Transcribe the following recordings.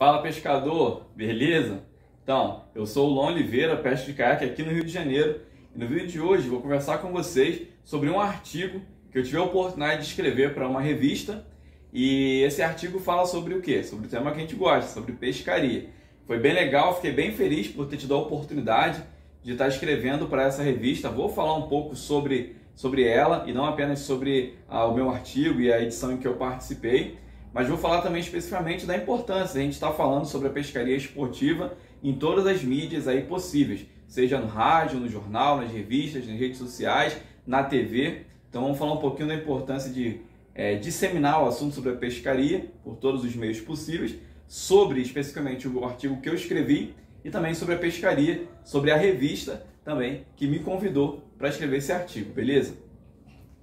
Fala pescador, beleza? Então, eu sou o Lon Oliveira, peste de caiaque aqui no Rio de Janeiro e no vídeo de hoje vou conversar com vocês sobre um artigo que eu tive a oportunidade de escrever para uma revista e esse artigo fala sobre o que? Sobre o tema que a gente gosta, sobre pescaria. Foi bem legal, fiquei bem feliz por ter tido a oportunidade de estar escrevendo para essa revista. Vou falar um pouco sobre, sobre ela e não apenas sobre ah, o meu artigo e a edição em que eu participei mas vou falar também especificamente da importância. A gente está falando sobre a pescaria esportiva em todas as mídias aí possíveis, seja no rádio, no jornal, nas revistas, nas redes sociais, na TV. Então vamos falar um pouquinho da importância de é, disseminar o assunto sobre a pescaria por todos os meios possíveis, sobre especificamente o artigo que eu escrevi e também sobre a pescaria, sobre a revista também que me convidou para escrever esse artigo, beleza?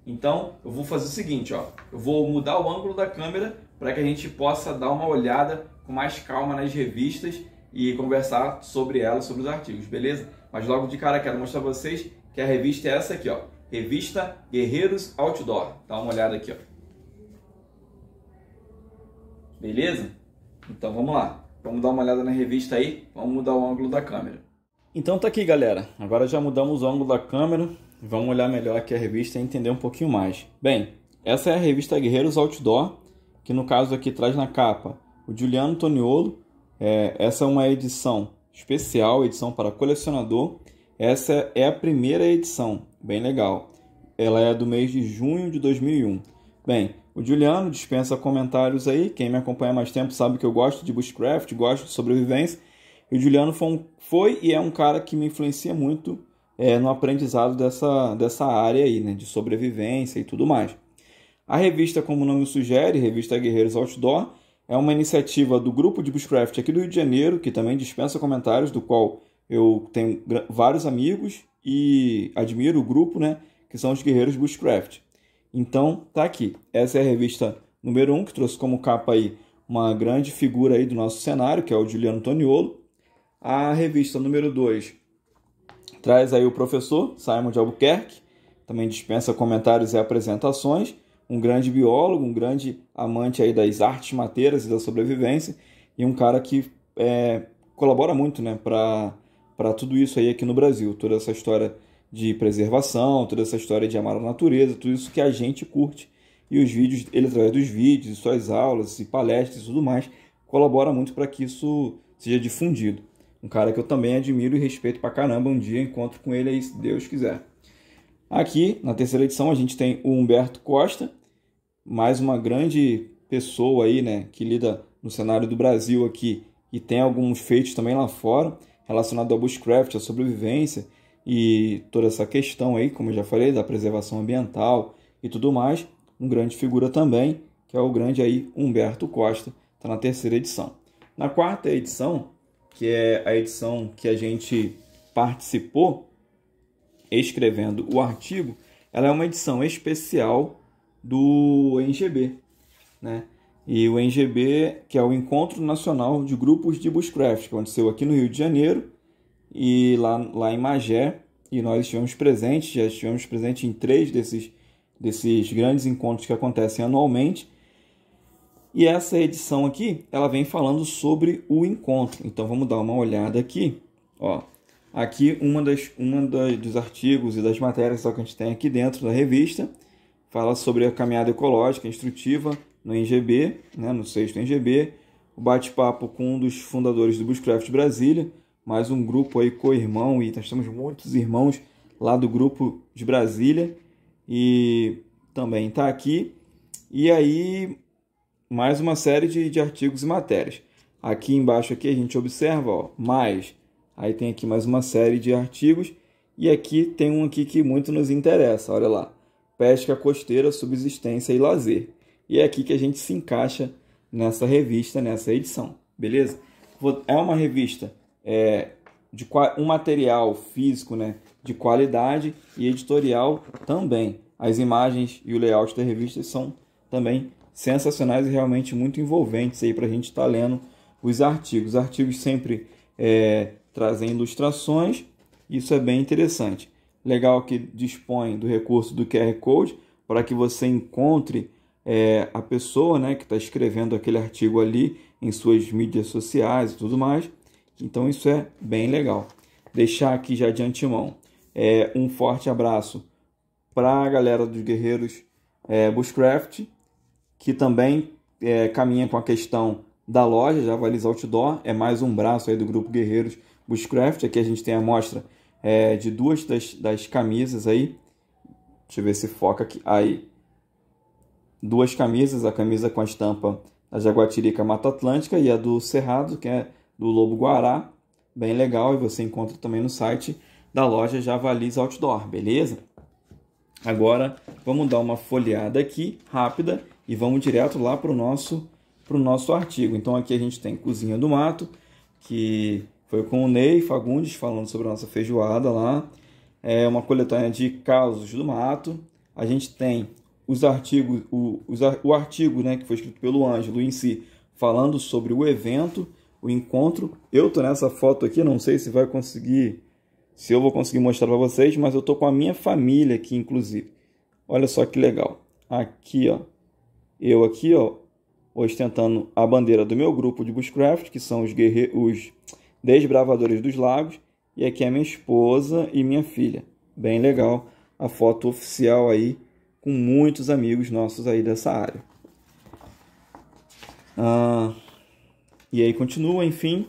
Então, eu vou fazer o seguinte, ó. Eu vou mudar o ângulo da câmera para que a gente possa dar uma olhada com mais calma nas revistas e conversar sobre elas, sobre os artigos, beleza? Mas logo de cara quero mostrar para vocês que a revista é essa aqui, ó. Revista Guerreiros Outdoor. Dá uma olhada aqui, ó. Beleza? Então vamos lá. Vamos dar uma olhada na revista aí. Vamos mudar o ângulo da câmera. Então tá aqui, galera. Agora já mudamos o ângulo da câmera. Vamos olhar melhor aqui a revista e entender um pouquinho mais. Bem, essa é a revista Guerreiros Outdoor, que no caso aqui traz na capa o Juliano Toniolo. É, essa é uma edição especial, edição para colecionador. Essa é a primeira edição, bem legal. Ela é do mês de junho de 2001. Bem, o Juliano dispensa comentários aí. Quem me acompanha mais tempo sabe que eu gosto de bushcraft, gosto de sobrevivência. E o Juliano foi, um, foi e é um cara que me influencia muito é, no aprendizado dessa, dessa área aí, né, de sobrevivência e tudo mais. A revista, como o nome sugere, Revista Guerreiros Outdoor, é uma iniciativa do grupo de Bushcraft aqui do Rio de Janeiro, que também dispensa comentários, do qual eu tenho vários amigos e admiro o grupo, né, que são os Guerreiros Bushcraft. Então, tá aqui. Essa é a revista número 1, um, que trouxe como capa aí uma grande figura aí do nosso cenário, que é o Juliano Toniolo. A revista número 2 traz aí o professor Simon de Albuquerque, também dispensa comentários e apresentações, um grande biólogo, um grande amante aí das artes mateiras e da sobrevivência, e um cara que é, colabora muito né, para tudo isso aí aqui no Brasil, toda essa história de preservação, toda essa história de amar a natureza, tudo isso que a gente curte. E os vídeos, ele através dos vídeos, suas aulas e palestras e tudo mais, colabora muito para que isso seja difundido um cara que eu também admiro e respeito pra caramba. Um dia encontro com ele aí, se Deus quiser. Aqui, na terceira edição, a gente tem o Humberto Costa, mais uma grande pessoa aí, né, que lida no cenário do Brasil aqui e tem alguns feitos também lá fora, relacionado ao bushcraft, à sobrevivência e toda essa questão aí, como eu já falei, da preservação ambiental e tudo mais. Um grande figura também, que é o grande aí Humberto Costa, está na terceira edição. Na quarta edição, que é a edição que a gente participou escrevendo o artigo, ela é uma edição especial do NGB, né? E o NGB, que é o Encontro Nacional de Grupos de Bushcraft, que aconteceu aqui no Rio de Janeiro e lá, lá em Magé, e nós estivemos presentes, já estivemos presentes em três desses, desses grandes encontros que acontecem anualmente, e essa edição aqui, ela vem falando sobre o encontro. Então vamos dar uma olhada aqui, ó. Aqui uma das uma dos artigos e das matérias que a gente tem aqui dentro da revista fala sobre a caminhada ecológica instrutiva no NGB, né, no sexto NGB, o bate-papo com um dos fundadores do Bushcraft Brasília, mais um grupo aí co-irmão e nós temos muitos irmãos lá do grupo de Brasília e também está aqui. E aí mais uma série de, de artigos e matérias. Aqui embaixo aqui a gente observa, ó, mais. Aí tem aqui mais uma série de artigos. E aqui tem um aqui que muito nos interessa, olha lá. Pesca costeira, subsistência e lazer. E é aqui que a gente se encaixa nessa revista, nessa edição, beleza? É uma revista é, de um material físico né, de qualidade e editorial também. As imagens e o layout da revista são também sensacionais e realmente muito envolventes aí para a gente estar tá lendo os artigos. Os artigos sempre é, trazem ilustrações, isso é bem interessante. Legal que dispõe do recurso do QR Code para que você encontre é, a pessoa né, que está escrevendo aquele artigo ali em suas mídias sociais e tudo mais. Então isso é bem legal. Deixar aqui já de antemão é, um forte abraço para a galera dos guerreiros é, Bushcraft que também é, caminha com a questão da loja, Javalis Outdoor, é mais um braço aí do grupo Guerreiros Bushcraft. Aqui a gente tem a amostra é, de duas das, das camisas aí. Deixa eu ver se foca aqui. Aí, duas camisas, a camisa com a estampa da Jaguatirica Mata Atlântica e a do Cerrado, que é do Lobo Guará. Bem legal, e você encontra também no site da loja Javalis Outdoor, beleza? Agora, vamos dar uma folheada aqui, rápida, e vamos direto lá para o nosso, pro nosso artigo. Então aqui a gente tem Cozinha do Mato, que foi com o Ney Fagundes falando sobre a nossa feijoada lá. É uma coletânea de casos do mato. A gente tem os artigos, o, os, o artigo né, que foi escrito pelo Ângelo em si, falando sobre o evento, o encontro. Eu tô nessa foto aqui, não sei se vai conseguir, se eu vou conseguir mostrar para vocês, mas eu tô com a minha família aqui, inclusive. Olha só que legal. Aqui, ó eu aqui, ó, ostentando a bandeira do meu grupo de Bushcraft, que são os, guerreiros os desbravadores dos lagos, e aqui é minha esposa e minha filha. Bem legal a foto oficial aí com muitos amigos nossos aí dessa área. Ah, e aí continua, enfim.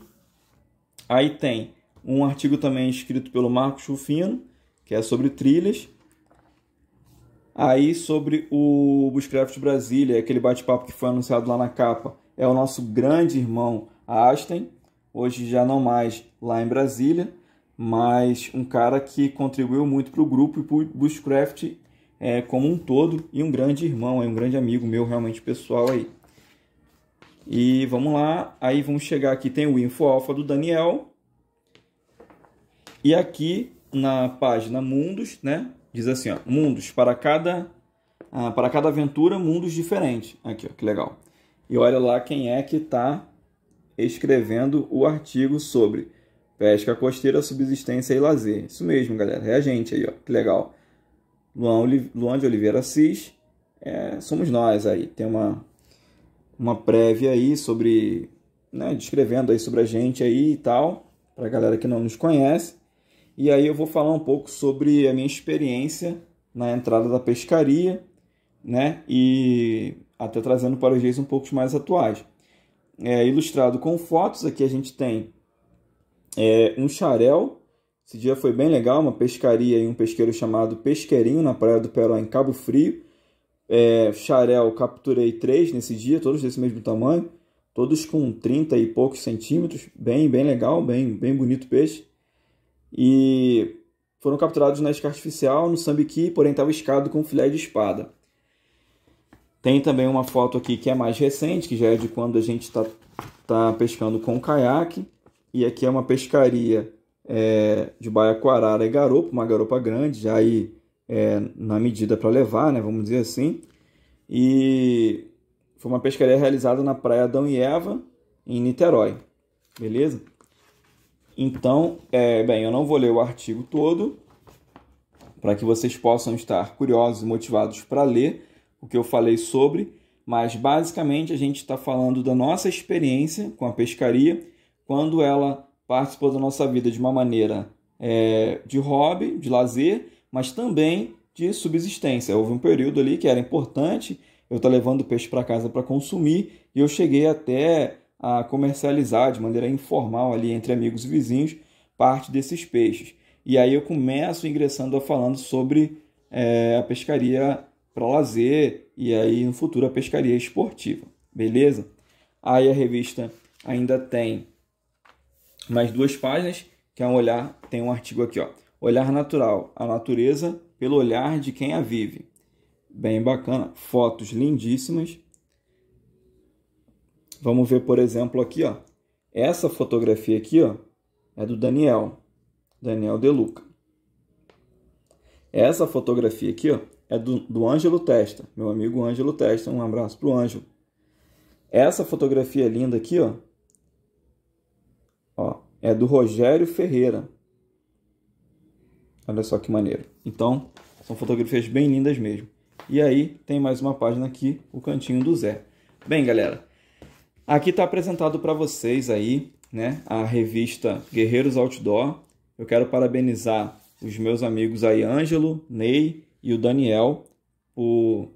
Aí tem um artigo também escrito pelo Marcos Rufino, que é sobre trilhas. Aí sobre o Bushcraft Brasília, aquele bate-papo que foi anunciado lá na capa, é o nosso grande irmão Ashton. hoje já não mais lá em Brasília, mas um cara que contribuiu muito para o grupo e para o Bushcraft é, como um todo e um grande irmão, é um grande amigo meu realmente pessoal aí. E vamos lá, aí vamos chegar aqui, tem o Info Alpha do Daniel. E aqui na página Mundos, né? diz assim, ó, mundos para cada ah, para cada aventura, mundos diferentes. Aqui, ó, que legal. E olha lá quem é que está escrevendo o artigo sobre pesca costeira, subsistência e lazer. Isso mesmo, galera. É a gente aí, ó. Que legal. Luan, Luan de Oliveira Assis, é, somos nós aí. Tem uma, uma prévia aí sobre, né, descrevendo aí sobre a gente aí e tal, para a galera que não nos conhece. E aí eu vou falar um pouco sobre a minha experiência na entrada da pescaria, né? E até trazendo para os dias um pouco mais atuais. É, ilustrado com fotos, aqui a gente tem é, um xarel. Esse dia foi bem legal, uma pescaria e um pesqueiro chamado Pesqueirinho, na Praia do Peró, em Cabo Frio. É, xarel, capturei três nesse dia, todos desse mesmo tamanho, todos com 30 e poucos centímetros. Bem, bem legal, bem, bem bonito peixe e foram capturados na isca artificial no Sambiqui, porém estava escado com filé de espada. Tem também uma foto aqui que é mais recente, que já é de quando a gente está tá pescando com caiaque. E aqui é uma pescaria é, de baiaquarara e garopa, uma garopa grande, já aí é, na medida para levar, né, vamos dizer assim. E foi uma pescaria realizada na Praia Adão e Eva, em Niterói. Beleza? Então, é, bem, eu não vou ler o artigo todo, para que vocês possam estar curiosos e motivados para ler o que eu falei sobre, mas basicamente a gente está falando da nossa experiência com a pescaria, quando ela participou da nossa vida de uma maneira é, de hobby, de lazer, mas também de subsistência. Houve um período ali que era importante eu estar tá levando peixe para casa para consumir e eu cheguei até a comercializar de maneira informal ali entre amigos e vizinhos parte desses peixes. E aí eu começo ingressando falando sobre é, a pescaria para lazer e aí no futuro a pescaria esportiva, beleza? Aí a revista ainda tem mais duas páginas, que é um olhar, tem um artigo aqui, ó. Olhar natural, a natureza pelo olhar de quem a vive. Bem bacana, fotos lindíssimas, Vamos ver, por exemplo, aqui, ó. Essa fotografia aqui, ó, é do Daniel, Daniel De Luca. Essa fotografia aqui, ó, é do, do Ângelo Testa, meu amigo Ângelo Testa. Um abraço pro Ângelo. Essa fotografia linda aqui, ó, ó, é do Rogério Ferreira. Olha só que maneiro. Então, são fotografias bem lindas mesmo. E aí, tem mais uma página aqui, o Cantinho do Zé. Bem, galera, Aqui está apresentado para vocês aí, né, a revista Guerreiros Outdoor. Eu quero parabenizar os meus amigos aí, Ângelo, Ney e o Daniel, por,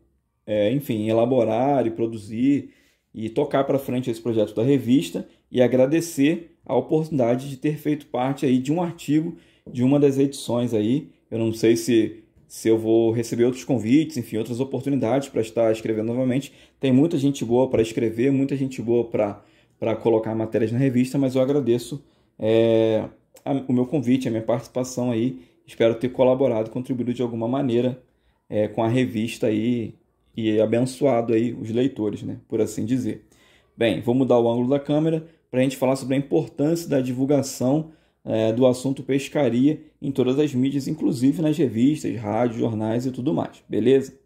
é, enfim, elaborar e produzir e tocar para frente esse projeto da revista e agradecer a oportunidade de ter feito parte aí de um artigo de uma das edições aí. Eu não sei se se eu vou receber outros convites, enfim, outras oportunidades para estar escrevendo novamente. Tem muita gente boa para escrever, muita gente boa para colocar matérias na revista, mas eu agradeço é, a, o meu convite, a minha participação aí. Espero ter colaborado, contribuído de alguma maneira é, com a revista aí e abençoado aí os leitores, né, por assim dizer. Bem, vou mudar o ângulo da câmera para a gente falar sobre a importância da divulgação é, do assunto pescaria em todas as mídias, inclusive nas revistas, rádios, jornais e tudo mais, beleza?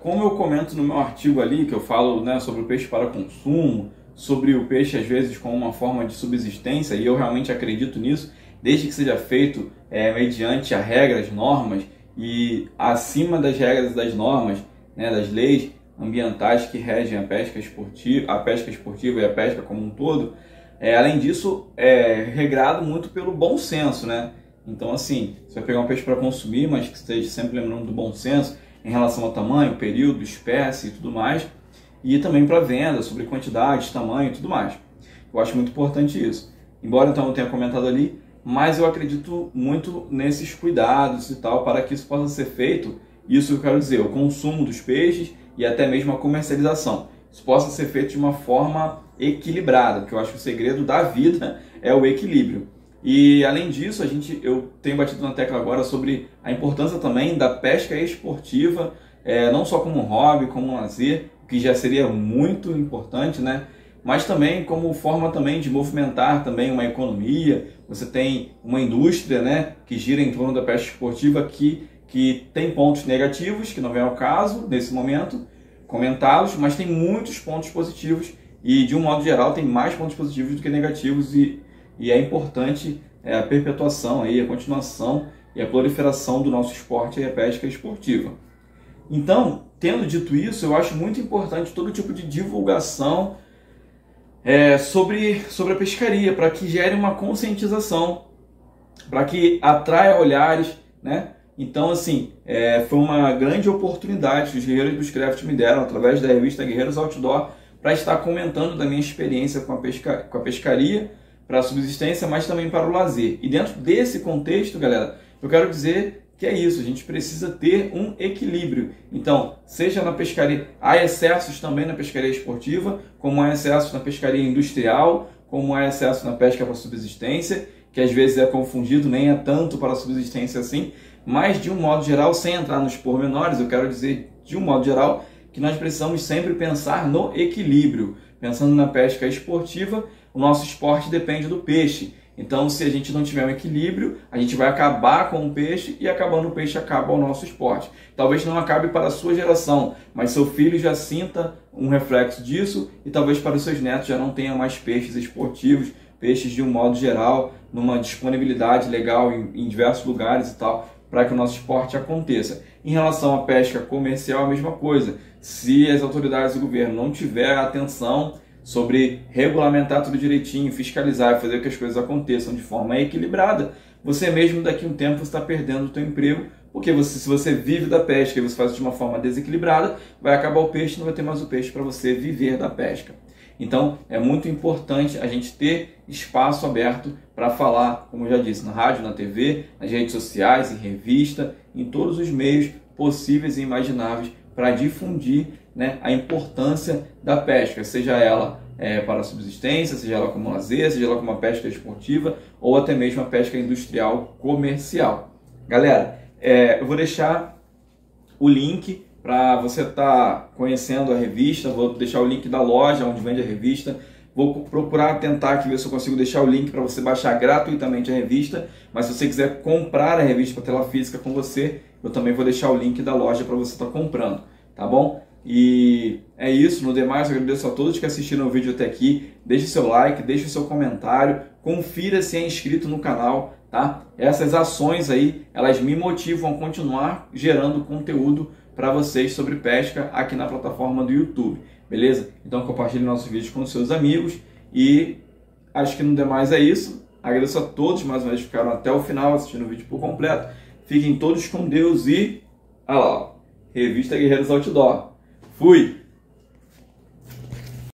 Como eu comento no meu artigo ali, que eu falo né, sobre o peixe para consumo, sobre o peixe às vezes como uma forma de subsistência, e eu realmente acredito nisso, desde que seja feito é, mediante a regras, normas e acima das regras e das normas, né, das leis ambientais que regem a pesca esportiva, a pesca esportiva e a pesca como um todo, é, além disso, é regrado muito pelo bom senso, né? Então, assim, você vai pegar um peixe para consumir, mas que esteja sempre lembrando do bom senso em relação ao tamanho, período, espécie e tudo mais. E também para venda, sobre quantidade, tamanho e tudo mais. Eu acho muito importante isso. Embora então eu tenha comentado ali, mas eu acredito muito nesses cuidados e tal para que isso possa ser feito. Isso eu quero dizer, o consumo dos peixes e até mesmo a comercialização. Isso possa ser feito de uma forma equilibrada, porque eu acho que o segredo da vida é o equilíbrio. E além disso, a gente, eu tenho batido na tecla agora sobre a importância também da pesca esportiva, é, não só como hobby, como lazer, que já seria muito importante, né? Mas também como forma também de movimentar também uma economia. Você tem uma indústria, né, que gira em torno da pesca esportiva que que tem pontos negativos, que não é o caso nesse momento comentá-los, mas tem muitos pontos positivos e de um modo geral tem mais pontos positivos do que negativos e, e é importante é, a perpetuação aí, a continuação e a proliferação do nosso esporte e a pesca esportiva. Então, tendo dito isso, eu acho muito importante todo tipo de divulgação é, sobre, sobre a pescaria, para que gere uma conscientização, para que atraia olhares, né? Então, assim, é, foi uma grande oportunidade que os Guerreiros dos me deram através da revista Guerreiros Outdoor para estar comentando da minha experiência com a, pesca, com a pescaria, para a subsistência, mas também para o lazer. E dentro desse contexto, galera, eu quero dizer que é isso, a gente precisa ter um equilíbrio. Então, seja na pescaria, há excessos também na pescaria esportiva, como há excessos na pescaria industrial, como há excesso na pesca para subsistência, que às vezes é confundido, nem é tanto para subsistência assim, mas de um modo geral, sem entrar nos pormenores, eu quero dizer de um modo geral que nós precisamos sempre pensar no equilíbrio. Pensando na pesca esportiva, o nosso esporte depende do peixe. Então, se a gente não tiver um equilíbrio, a gente vai acabar com o peixe e acabando o peixe acaba o nosso esporte. Talvez não acabe para a sua geração, mas seu filho já sinta um reflexo disso e talvez para os seus netos já não tenha mais peixes esportivos, peixes de um modo geral, numa disponibilidade legal em, em diversos lugares e tal para que o nosso esporte aconteça. Em relação à pesca comercial, a mesma coisa. Se as autoridades do governo não tiverem atenção sobre regulamentar tudo direitinho, fiscalizar e fazer com que as coisas aconteçam de forma equilibrada, você mesmo daqui a um tempo está perdendo o seu emprego, porque você, se você vive da pesca e você faz de uma forma desequilibrada, vai acabar o peixe, não vai ter mais o peixe para você viver da pesca. Então é muito importante a gente ter espaço aberto para falar, como eu já disse, na rádio, na TV, nas redes sociais, em revista, em todos os meios possíveis e imagináveis para difundir né, a importância da pesca, seja ela é, para a subsistência, seja ela como lazer, seja ela como uma pesca esportiva ou até mesmo a pesca industrial comercial. Galera, é, eu vou deixar o link para você estar tá conhecendo a revista. Vou deixar o link da loja onde vende a revista. Vou procurar tentar aqui ver se eu consigo deixar o link para você baixar gratuitamente a revista. Mas se você quiser comprar a revista para tela física com você, eu também vou deixar o link da loja para você estar tá comprando, tá bom? E é isso, no demais eu agradeço a todos que assistiram o vídeo até aqui. Deixe seu like, deixe seu comentário, confira se é inscrito no canal, tá? Essas ações aí, elas me motivam a continuar gerando conteúdo para vocês sobre pesca aqui na plataforma do YouTube, beleza? Então compartilhe nossos vídeos com seus amigos e acho que não demais é isso. Agradeço a todos mais uma vez que ficaram até o final assistindo o vídeo por completo. Fiquem todos com Deus e. Olha lá, Revista Guerreiros Outdoor. Fui!